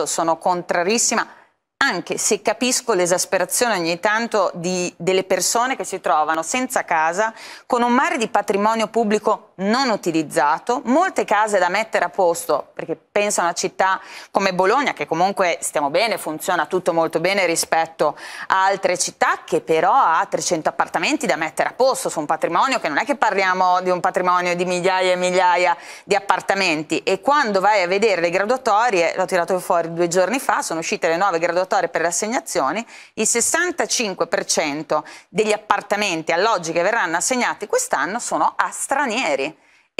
questo sono contrarissima, anche se capisco l'esasperazione ogni tanto di, delle persone che si trovano senza casa, con un mare di patrimonio pubblico non utilizzato, molte case da mettere a posto, perché penso a una città come Bologna, che comunque stiamo bene, funziona tutto molto bene rispetto a altre città, che però ha 300 appartamenti da mettere a posto su un patrimonio che non è che parliamo di un patrimonio di migliaia e migliaia di appartamenti. E quando vai a vedere le graduatorie, l'ho tirato fuori due giorni fa, sono uscite le nuove graduatorie per le assegnazioni, il 65% degli appartamenti, alloggi che verranno assegnati quest'anno sono a stranieri.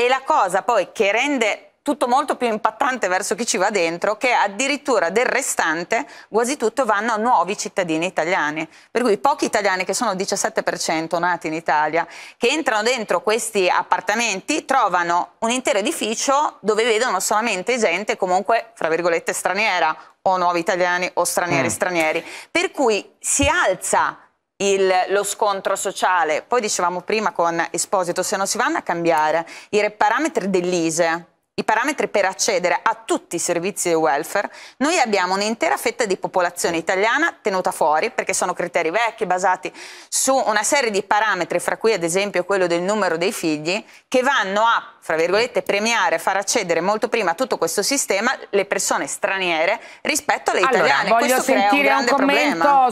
E la cosa poi che rende tutto molto più impattante verso chi ci va dentro, che addirittura del restante quasi tutto vanno a nuovi cittadini italiani. Per cui pochi italiani, che sono il 17% nati in Italia, che entrano dentro questi appartamenti, trovano un intero edificio dove vedono solamente gente comunque, fra virgolette, straniera, o nuovi italiani o stranieri mm. stranieri. Per cui si alza il, lo scontro sociale. Poi dicevamo prima con Esposito, se non si vanno a cambiare i parametri dell'ISE, i parametri per accedere a tutti i servizi di welfare, noi abbiamo un'intera fetta di popolazione italiana tenuta fuori, perché sono criteri vecchi basati su una serie di parametri, fra cui ad esempio quello del numero dei figli, che vanno a, fra virgolette, premiare, far accedere molto prima a tutto questo sistema le persone straniere rispetto alle allora, italiane. Voglio questo sentire un, un commento problema.